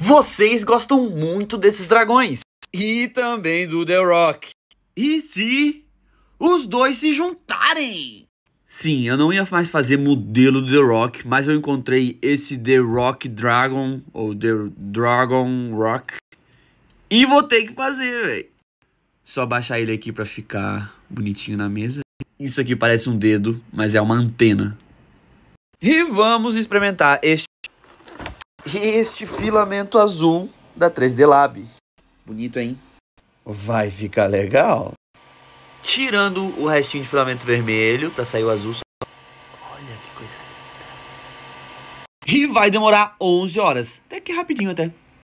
Vocês gostam muito desses dragões. E também do The Rock. E se os dois se juntarem? Sim, eu não ia mais fazer modelo do The Rock, mas eu encontrei esse The Rock Dragon, ou The Dragon Rock. E vou ter que fazer, velho. Só baixar ele aqui pra ficar bonitinho na mesa. Isso aqui parece um dedo, mas é uma antena. E vamos experimentar este e este filamento azul da 3D Lab. Bonito, hein? Vai ficar legal. Tirando o restinho de filamento vermelho para sair o azul. Olha que coisa linda. E vai demorar 11 horas. Até que rapidinho até.